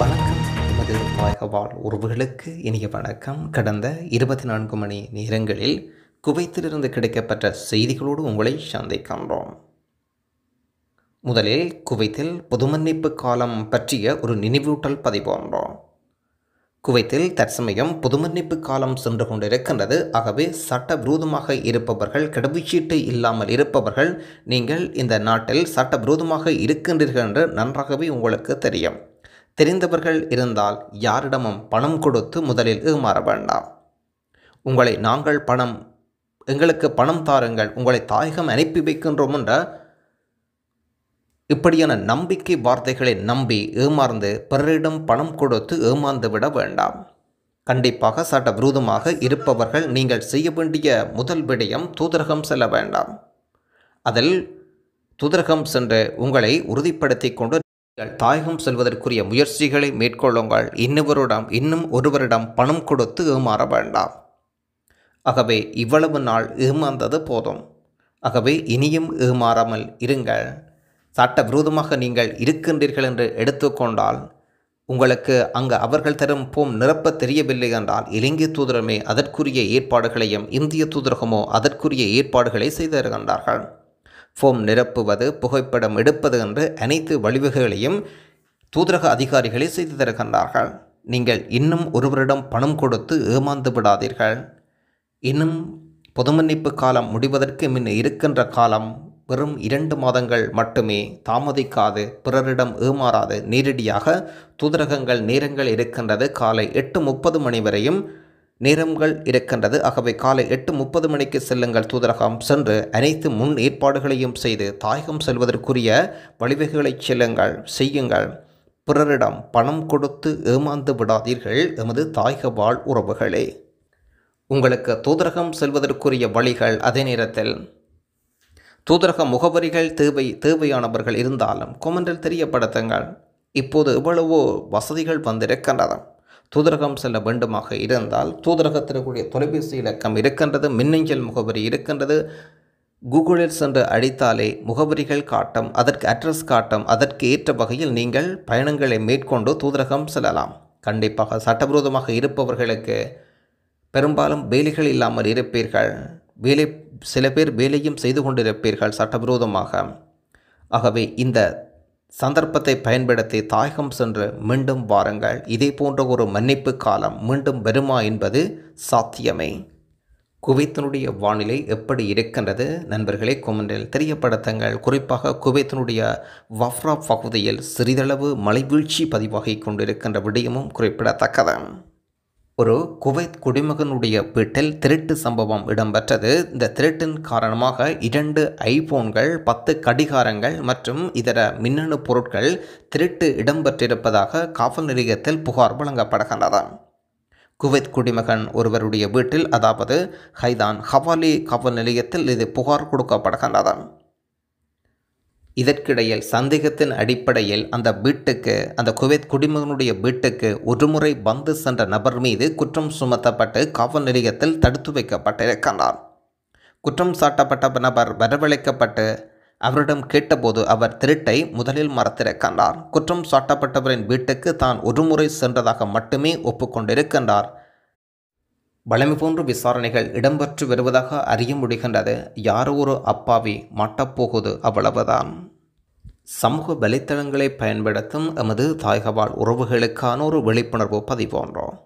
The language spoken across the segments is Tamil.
வணக்கம் நமது வாய்க வாழ் உறவுகளுக்கு இனிய வணக்கம் கடந்த இருபத்தி நான்கு மணி நேரங்களில் குவைத்திலிருந்து கிடைக்கப்பட்ட செய்திகளோடு உங்களை சந்திக்கின்றோம் முதலில் குவைத்தில் பொதுமன்னிப்பு காலம் பற்றிய ஒரு நினைவூட்டல் பதிவோன்றோம் குவைத்தில் தற்சமயம் பொதுமன்னிப்பு காலம் சென்று கொண்டிருக்கின்றது ஆகவே சட்டவிரோதமாக இருப்பவர்கள் கடவுச்சீட்டு இல்லாமல் இருப்பவர்கள் நீங்கள் இந்த நாட்டில் சட்டவிரோதமாக இருக்கின்றீர்கள் என்று நன்றாகவே உங்களுக்கு தெரியும் தெரிந்தவர்கள் இருந்தால் யாரிடமும் பணம் கொடுத்து முதலில் ஏமாற வேண்டாம் உங்களை நாங்கள் பணம் எங்களுக்கு பணம் தாருங்கள் உங்களை தாயகம் அனுப்பி வைக்கின்றோம் என்ற இப்படியான நம்பிக்கை வார்த்தைகளை நம்பி ஏமாந்து பிறரிடம் பணம் கொடுத்து ஏமாந்து விட வேண்டாம் கண்டிப்பாக சட்ட விரோதமாக இருப்பவர்கள் நீங்கள் செய்ய வேண்டிய முதல் விடயம் தூதரகம் செல்ல வேண்டாம் அதில் தூதரகம் சென்று உங்களை உறுதிப்படுத்தி கொண்டு நீங்கள் தாயகம் செல்வதற்குரிய முயற்சிகளை மேற்கொள்ளுங்கள் இன்னொருவரிடம் இன்னும் ஒருவரிடம் பணம் கொடுத்து ஏமாற வேண்டாம் ஆகவே இவ்வளவு நாள் ஏமாந்தது போதும் ஆகவே இனியும் ஏமாறாமல் இருங்கள் சட்ட விரோதமாக நீங்கள் இருக்கின்றீர்கள் என்று எடுத்துக்கொண்டால் உங்களுக்கு அங்கு அவர்கள் தரும் போம் நிரப்ப தெரியவில்லை என்றால் இலங்கை தூதரமே அதற்குரிய ஏற்பாடுகளையும் இந்திய தூதரகமோ அதற்குரிய ஏற்பாடுகளை செய்திருக்கின்றார்கள் ஃபோம் நிரப்புவது புகைப்படம் எடுப்பது என்று அனைத்து வழிவகைகளையும் தூதரக அதிகாரிகளே செய்து தருகின்றார்கள் நீங்கள் இன்னும் ஒருவரிடம் பணம் கொடுத்து ஏமாந்து விடாதீர்கள் இன்னும் பொதுமன்னிப்பு காலம் முடிவதற்கு முன்ன இருக்கின்ற காலம் வெறும் இரண்டு மாதங்கள் மட்டுமே தாமதிக்காது பிறரிடம் ஏமாறாது நேரடியாக தூதரகங்கள் நேரங்கள் இருக்கின்றது காலை எட்டு முப்பது மணி வரையும் நேரங்கள் இருக்கின்றது ஆகவே காலை எட்டு முப்பது மணிக்கு செல்லுங்கள் தூதரகம் சென்று அனைத்து முன் ஏற்பாடுகளையும் செய்து தாயகம் செல்வதற்குரிய வழிவகைகளை செல்லுங்கள் செய்யுங்கள் பிறரிடம் பணம் கொடுத்து ஏமாந்து விடாதீர்கள் எமது தாயக வாழ் உறவுகளே உங்களுக்கு தூதரகம் செல்வதற்குரிய வழிகள் அதே நேரத்தில் தூதரக முகவரிகள் தேவை தேவையானவர்கள் இருந்தாலும் கொமெண்டில் தெரியப்படுத்துங்கள் இப்போது எவ்வளவோ வசதிகள் வந்திருக்கின்றன தூதரகம் செல்ல வேண்டுமாக இருந்தால் தூதரகத்திற்குரிய தொலைபேசி இலக்கம் இருக்கின்றது மின்னஞ்சல் முகவரி இருக்கின்றது கூகுளில் சென்று அழித்தாலே முகவரிகள் காட்டும் அதற்கு அட்ரஸ் காட்டும் அதற்கு ஏற்ற வகையில் நீங்கள் பயணங்களை மேற்கொண்டு தூதரகம் செல்லலாம் கண்டிப்பாக சட்டவிரோதமாக இருப்பவர்களுக்கு பெரும்பாலும் வேலைகள் இல்லாமல் இருப்பீர்கள் வேலை சில பேர் வேலையும் செய்து கொண்டிருப்பீர்கள் சட்டவிரோதமாக ஆகவே இந்த சந்தர்ப்பத்தை பயன்படுத்தி தாயகம் சென்று மீண்டும் வாருங்கள் இதே போன்ற ஒரு மன்னிப்பு காலம் மீண்டும் வருமா என்பது சாத்தியமே குவைத்தினுடைய வானிலை எப்படி இருக்கின்றது நண்பர்களே கொமெண்டில் தெரியப்படுத்தங்கள் குறிப்பாக குவைத்தினுடைய வஃப்ரா பகுதியில் சிறிதளவு மலைவீழ்ச்சி பதிவாகி கொண்டிருக்கின்ற விடயமும் குறிப்பிடத்தக்கதான் ஒரு குவைத் குடிமகனுடைய வீட்டில் திருட்டு சம்பவம் இடம்பெற்றது இந்த திருட்டின் காரணமாக இரண்டு ஐபோன்கள் பத்து கடிகாரங்கள் மற்றும் இதர மின்னணு பொருட்கள் திருட்டு இடம்பெற்றிருப்பதாக காவல் நிலையத்தில் புகார் வழங்கப்படுகின்றது குவைத் குடிமகன் ஒருவருடைய வீட்டில் அதாவது ஹைதான் ஹவாலி காவல் நிலையத்தில் இது புகார் கொடுக்கப்படுகின்றது இதற்கிடையில் சந்தேகத்தின் அடிப்படையில் அந்த வீட்டுக்கு அந்த குவைத் குடிமகனுடைய வீட்டுக்கு ஒருமுறை வந்து சென்ற நபர் மீது குற்றம் சுமத்தப்பட்டு காவல் நிலையத்தில் தடுத்து வைக்கப்பட்டிருக்கிறார் குற்றம் சாட்டப்பட்ட நபர் வரவழைக்கப்பட்டு அவரிடம் கேட்டபோது அவர் திருட்டை முதலில் மறத்திருக்கின்றார் குற்றம் சாட்டப்பட்டவரின் வீட்டுக்கு தான் ஒருமுறை சென்றதாக மட்டுமே ஒப்புக்கொண்டிருக்கின்றார் வளமை போன்ற விசாரணைகள் இடம்பெற்று வருவதாக அறிய முடிகின்றது யாரோ ஒரு அப்பாவி மாட்டப்போகுது அவ்வளவுதான் சமூக வலைத்தளங்களை பயன்படுத்தும் எமது தாய்கவால் உறவுகளுக்கான ஒரு விழிப்புணர்வு பதிவோன்றோம்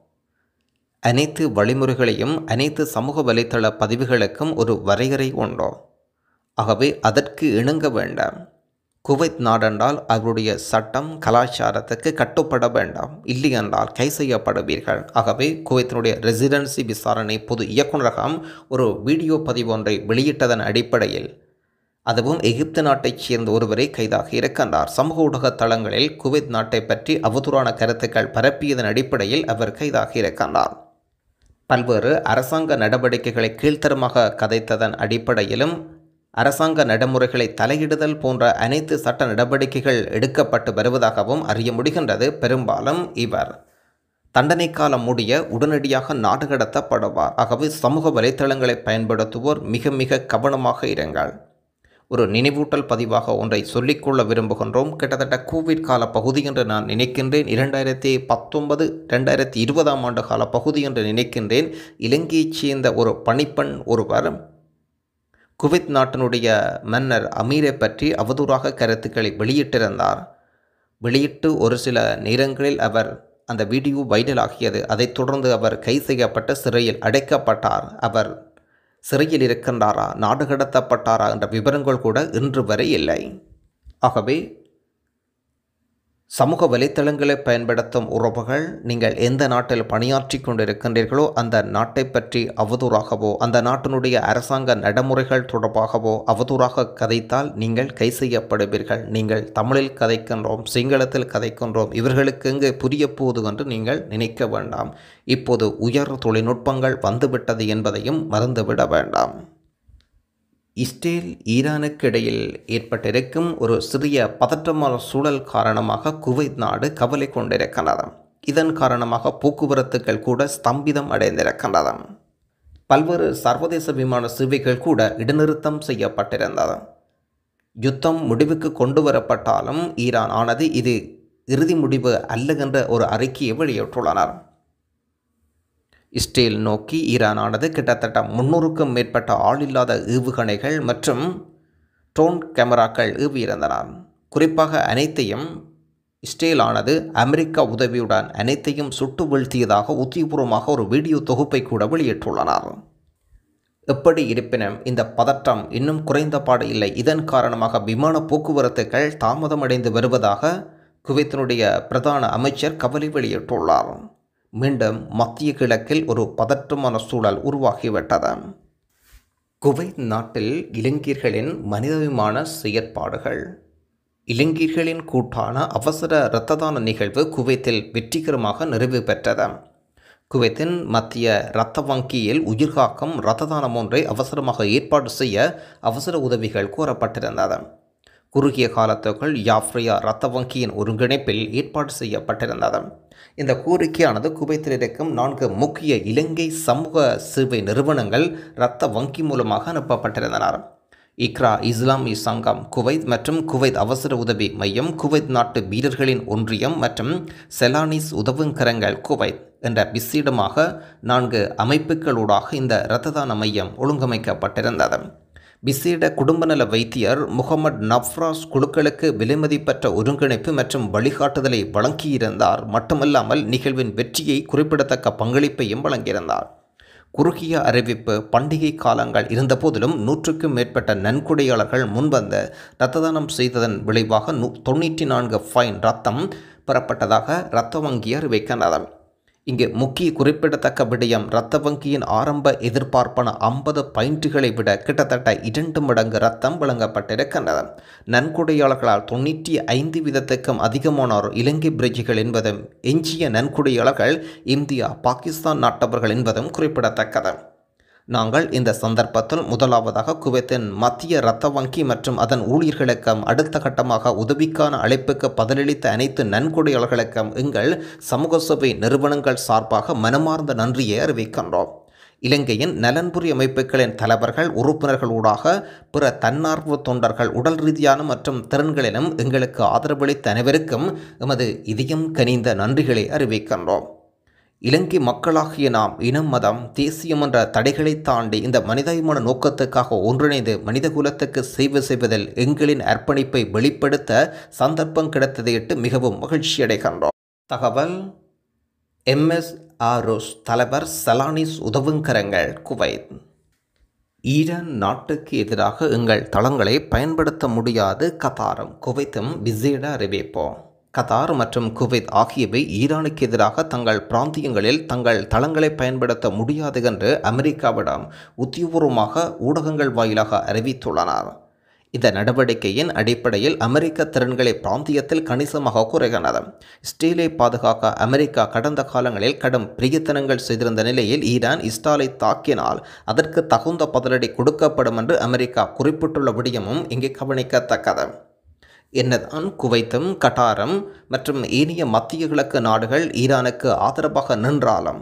அனைத்து வழிமுறைகளையும் அனைத்து சமூக வலைத்தள பதிவுகளுக்கும் ஒரு வரையறை உண்டோ ஆகவே அதற்கு இணங்க வேண்டாம் குவைத் நாடென்றால் அவருடைய சட்டம் கலாச்சாரத்துக்கு கட்டுப்பட வேண்டாம் இல்லை என்றால் கை செய்யப்படுவீர்கள் ஆகவே குவைத்தினுடைய ரெசிடென்சி விசாரணை பொது இயக்குநரகம் ஒரு வீடியோ பதிவு ஒன்றை வெளியிட்டதன் அடிப்படையில் அதுவும் எகிப்து நாட்டைச் சேர்ந்த ஒருவரை கைதாக இருக்கின்றார் சமூக ஊடக தளங்களில் குவைத் நாட்டை பற்றி அவதூறான கருத்துக்கள் பரப்பியதன் அடிப்படையில் அவர் கைதாக இருக்கின்றார் பல்வேறு அரசாங்க நடவடிக்கைகளை கீழ்த்தரமாக கதைத்ததன் அடிப்படையிலும் அரசாங்க நடைமுறைகளை தலையிடுதல் போன்ற அனைத்து சட்ட நடவடிக்கைகள் எடுக்கப்பட்டு வருவதாகவும் அறிய முடிகின்றது பெரும்பாலும் இவர் தண்டனை காலம் முடிய உடனடியாக நாடு கடத்தப்படுவார் ஆகவே சமூக வலைத்தளங்களை பயன்படுத்துவோர் மிக மிக கவனமாக இருங்கள் ஒரு நினைவூட்டல் பதிவாக ஒன்றை சொல்லிக்கொள்ள விரும்புகின்றோம் கிட்டத்தட்ட கோவிட் கால பகுதி என்று நான் நினைக்கின்றேன் இரண்டாயிரத்தி பத்தொன்பது ரெண்டாயிரத்தி இருபதாம் ஆண்டு கால பகுதி என்று நினைக்கின்றேன் இலங்கையைச் சேர்ந்த ஒரு பணிப்பெண் ஒருவர் குவைத் நாட்டினுடைய மன்னர் அமீரை பற்றி அவதூறாக கருத்துக்களை வெளியிட்டிருந்தார் வெளியிட்டு ஒரு சில நேரங்களில் அவர் அந்த வீடியோ வைரலாகியது அதைத் தொடர்ந்து அவர் கை செய்யப்பட்ட சிறையில் அடைக்கப்பட்டார் அவர் சிறையில் இருக்கின்றாரா நாடு கடத்தப்பட்டாரா என்ற விவரங்கள் கூட இன்று வரை இல்லை ஆகவே சமூக வலைத்தளங்களை பயன்படுத்தும் உறவுகள் நீங்கள் எந்த நாட்டில் பணியாற்றி கொண்டிருக்கின்றீர்களோ அந்த நாட்டை பற்றி அவதூறாகவோ அந்த நாட்டினுடைய அரசாங்க நடைமுறைகள் தொடர்பாகவோ அவதூறாக கதைத்தால் நீங்கள் கை செய்யப்படுவீர்கள் நீங்கள் தமிழில் கதைக்கின்றோம் சிங்களத்தில் கதைக்கின்றோம் இவர்களுக்கு எங்கு புரிய போது என்று நீங்கள் நினைக்க வேண்டாம் இப்போது உயர் தொழில்நுட்பங்கள் வந்துவிட்டது என்பதையும் மறந்துவிட வேண்டாம் இஸ்ரேல் ஈரானுக்கு இடையில் ஏற்பட்டிருக்கும் ஒரு சிறிய பதற்றமான சூழல் காரணமாக குவைத் நாடு கவலை கொண்டிருக்கின்றது இதன் காரணமாக போக்குவரத்துகள் கூட ஸ்தம்பிதம் அடைந்திருக்கின்றது பல்வேறு சர்வதேச விமான சேவைகள் கூட இடைநிறுத்தம் செய்யப்பட்டிருந்தது யுத்தம் முடிவுக்கு கொண்டு வரப்பட்டாலும் ஈரான் ஆனது இது இறுதி முடிவு அல்ல என்ற ஒரு அறிக்கையை வெளியிட்டுள்ளனர் இஸ்ரேல் நோக்கி ஈரானானது கிட்டத்தட்ட முன்னூறுக்கும் மேற்பட்ட ஆளில்லாத ஏவுகணைகள் மற்றும் ட்ரோன் கேமராக்கள் ஏவியிருந்தனர் குறிப்பாக அனைத்தையும் இஸ்ரேலானது அமெரிக்கா உதவியுடன் அனைத்தையும் சுட்டு வீழ்த்தியதாக உத்தியபூர்வமாக ஒரு வீடியோ தொகுப்பை கூட வெளியிட்டுள்ளனர் எப்படி இருப்பினும் இந்த பதற்றம் இன்னும் குறைந்த பாடு இல்லை இதன் காரணமாக விமான போக்குவரத்துகள் தாமதமடைந்து வருவதாக குவைத்தினுடைய பிரதான அமைச்சர் கவலை வெளியிட்டுள்ளார் மீண்டும் மத்திய கிழக்கில் ஒரு பதற்றமான சூழல் உருவாகிவிட்டது குவைத் நாட்டில் இளைஞர்களின் மனிதவிமான செயற்பாடுகள் இளைஞர்களின் கூட்டான அவசர இரத்ததான நிகழ்வு குவைத்தில் வெற்றிகரமாக நிறைவு பெற்றது குவைத்தின் மத்திய இரத்த வங்கியில் உயிர்காக்கும் இரத்ததானம் ஒன்றை அவசரமாக ஏற்பாடு செய்ய அவசர உதவிகள் கோரப்பட்டிருந்தது குறுகிய காலத்துக்குள் யாஃப்ரியா இரத்த வங்கியின் ஒருங்கிணைப்பில் ஏற்பாடு செய்யப்பட்டிருந்தது இந்த கோரிக்கையானது குவைத்தில் இருக்கும் நான்கு முக்கிய இலங்கை சமூக சேவை நிறுவனங்கள் இரத்த வங்கி மூலமாக அனுப்பப்பட்டிருந்தனர் இக்ரா இஸ்லாமிய சங்கம் குவைத் மற்றும் குவைத் அவசர உதவி மையம் குவைத் நாட்டு வீரர்களின் ஒன்றியம் மற்றும் செலானிஸ் உதவுங்கரங்கள் குவைத் என்ற விசிடமாக நான்கு அமைப்புகளூடாக இந்த இரத்த தான மையம் ஒழுங்கமைக்கப்பட்டிருந்தது விசேட குடும்பநல வைத்தியர் முகமது நப்ராஸ் குழுக்களுக்கு விலைமதிப்பற்ற ஒருங்கிணைப்பு மற்றும் வழிகாட்டுதலை வழங்கியிருந்தார் மட்டுமல்லாமல் நிகழ்வின் வெற்றியை குறிப்பிடத்தக்க பங்களிப்பையும் வழங்கியிருந்தார் குறுகிய அறிவிப்பு பண்டிகை காலங்கள் இருந்தபோதிலும் நூற்றுக்கும் மேற்பட்ட நன்கொடையாளர்கள் முன்வந்து இரத்த தானம் செய்ததன் விளைவாக நூ தொண்ணூற்றி நான்கு ஃபைன் ரத்தம் பெறப்பட்டதாக இரத்த வங்கி அறிவிக்கின்றனர் இங்கு முக்கிய குறிப்பிடத்தக்க விடயம் இரத்த வங்கியின் ஆரம்ப எதிர்பார்ப்பான ஐம்பது பைண்ட்டுகளை விட கிட்டத்தட்ட இரண்டு மடங்கு ரத்தம் வழங்கப்பட்டிருக்கின்றது நன்கொடையாளர்களால் தொண்ணூற்றி ஐந்து வீதத்துக்கும் அதிகமானோர் இலங்கை பிரிட்ஜிகள் என்பதும் எஞ்சிய நன்கொடையாளர்கள் இந்தியா பாகிஸ்தான் நாட்டவர்கள் என்பதும் குறிப்பிடத்தக்கது நாங்கள் இந்த சந்தர்ப்பத்தில் முதலாவதாக குவைத்தின் மத்திய இரத்த வங்கி மற்றும் அதன் ஊழியர்களுக்கும் அடுத்த கட்டமாக உதவிக்கான அழைப்புக்கு பதிலளித்த அனைத்து நன்கொடையாளர்களுக்கும் எங்கள் சமூக சபை நிறுவனங்கள் சார்பாக மனமார்ந்த நன்றியை அறிவிக்கின்றோம் இலங்கையின் நலன்புரி அமைப்புகளின் தலைவர்கள் உறுப்பினர்களூடாக பிற தன்னார்வ தொண்டர்கள் உடல் ரீதியான மற்றும் திறன்களிலும் எங்களுக்கு ஆதரவளித்த அனைவருக்கும் எமது இதயம் கனிந்த நன்றிகளை அறிவிக்கின்றோம் இலங்கை மக்களாகிய நாம் இனம் மதம் தேசியம் என்ற தடைகளை தாண்டி இந்த மனிதாபிமான நோக்கத்துக்காக ஒன்றிணைந்து மனித குலத்துக்கு சேவை செய்வதில் எங்களின் அர்ப்பணிப்பை வெளிப்படுத்த சந்தர்ப்பம் கிடைத்ததையிட்டு மிகவும் மகிழ்ச்சி அடைகின்றோம் தகவல் எம்எஸ் ஆரோஸ் தலைவர் சலானிஸ் உதவுங்கரங்கள் குவைத் ஈரான் நாட்டுக்கு எதிராக எங்கள் தளங்களை பயன்படுத்த முடியாது கதாரம் குவைத்தும் விசேட அறிவிப்போம் கத்தார் மற்றும் குவைத் ஆகியவை ஈரானுக்கு எதிராக தங்கள் பிராந்தியங்களில் தங்கள் தளங்களை பயன்படுத்த முடியாது என்று அமெரிக்காவிடம் உத்தியபூர்வமாக ஊடகங்கள் வாயிலாக அறிவித்துள்ளனர் இந்த நடவடிக்கையின் அடிப்படையில் அமெரிக்க திறன்களை பிராந்தியத்தில் கணிசமாக குறைகின்றன ஸ்டீலை பாதுகாக்க அமெரிக்கா கடந்த காலங்களில் கடும் பிரியத்தனங்கள் செய்திருந்த நிலையில் ஈரான் இஸ்டாலை தாக்கினால் அதற்கு தகுந்த பதிலடி கொடுக்கப்படும் என்று அமெரிக்கா குறிப்பிட்டுள்ள விடயமும் இங்கே கவனிக்கத்தக்கது என்னதான் குவைத்தும் கட்டாரம் மற்றும் ஏனைய மத்திய கிழக்கு நாடுகள் ஈரானுக்கு ஆதரவாக நின்றாலும்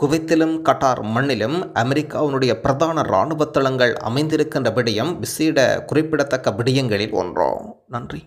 குவைத்திலும் கட்டார் மண்ணிலும் அமெரிக்காவினுடைய பிரதான இராணுவ தளங்கள் அமைந்திருக்கின்ற விடயம் விசேட குறிப்பிடத்தக்க விடயங்களில் ஒன்றோ நன்றி